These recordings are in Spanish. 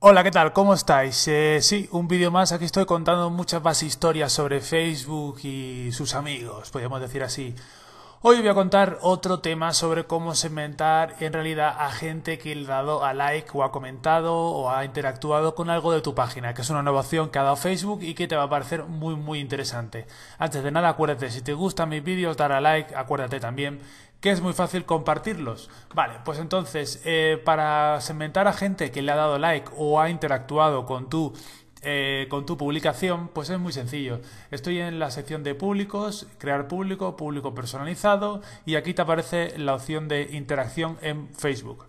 Hola, ¿qué tal? ¿Cómo estáis? Eh, sí, un vídeo más. Aquí estoy contando muchas más historias sobre Facebook y sus amigos, podríamos decir así. Hoy voy a contar otro tema sobre cómo segmentar en realidad a gente que le ha dado a like o ha comentado o ha interactuado con algo de tu página, que es una innovación que ha dado Facebook y que te va a parecer muy muy interesante. Antes de nada, acuérdate, si te gustan mis vídeos, dar a like, acuérdate también que es muy fácil compartirlos. Vale, pues entonces, eh, para segmentar a gente que le ha dado like o ha interactuado con tu eh, con tu publicación, pues es muy sencillo. Estoy en la sección de públicos, crear público, público personalizado y aquí te aparece la opción de interacción en Facebook.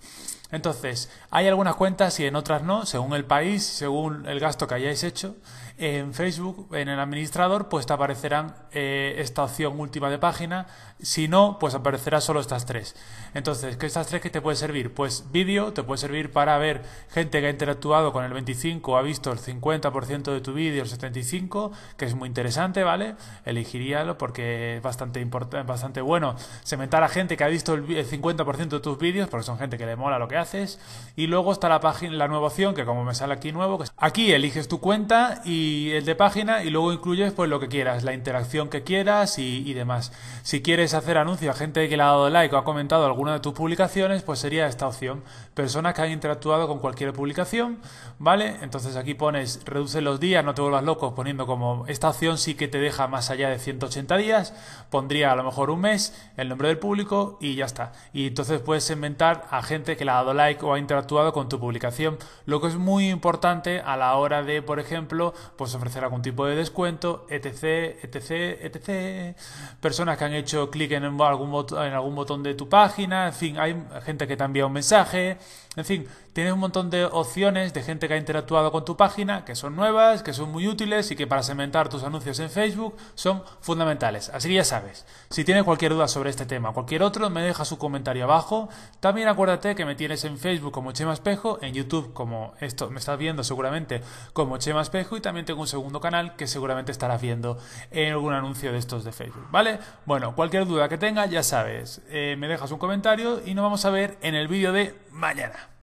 Entonces, hay algunas cuentas y en otras no, según el país, según el gasto que hayáis hecho. En Facebook, en el administrador, pues te aparecerán eh, esta opción última de página. Si no, pues aparecerá solo estas tres. Entonces, ¿qué estas tres que te puede servir? Pues vídeo, te puede servir para ver gente que ha interactuado con el 25, ha visto el 50% de tu vídeo, el 75%, que es muy interesante, ¿vale? Elegiríalo porque es bastante, importante, bastante bueno. Se a gente que ha visto el 50% de tus vídeos, porque son gente que le mola lo que haces. Y luego está la página, la nueva opción, que como me sale aquí nuevo, que aquí eliges tu cuenta y el de página y luego incluyes pues lo que quieras, la interacción que quieras y, demás. Si quieres hacer anuncio a gente que le ha dado like o ha comentado alguna de tus publicaciones, pues sería esta opción. Personas que han interactuado con cualquier publicación, ¿vale? Entonces aquí pones reduce los días, no te vuelvas loco poniendo como esta opción sí que te deja más allá de 180 días, pondría a lo mejor un mes, el nombre del público y ya está. Y entonces puedes inventar a gente que le ha dado like o ha interactuado con tu publicación, lo que es muy importante a la hora de, por ejemplo, pues ofrecer algún tipo de descuento, etc, etc, etc. Personas que han hecho clic en algún, en algún botón de tu página, en fin, hay gente que te ha un mensaje, en fin, tienes un montón de opciones de gente que ha interactuado con tu página, que son nuevas, que son muy útiles y que para segmentar tus anuncios en Facebook son fundamentales. Así que ya sabes, si tienes cualquier duda sobre este tema o cualquier otro, me dejas su comentario abajo. También acuérdate que me tienes en Facebook como Chema Espejo, en YouTube como esto me estás viendo seguramente como Chema Espejo y también tengo un segundo canal que seguramente estarás viendo en algún anuncio de estos de Facebook, ¿vale? Bueno, cualquier duda que tengas, ya sabes, eh, me dejas un comentario y nos vamos a ver en el vídeo de mañana.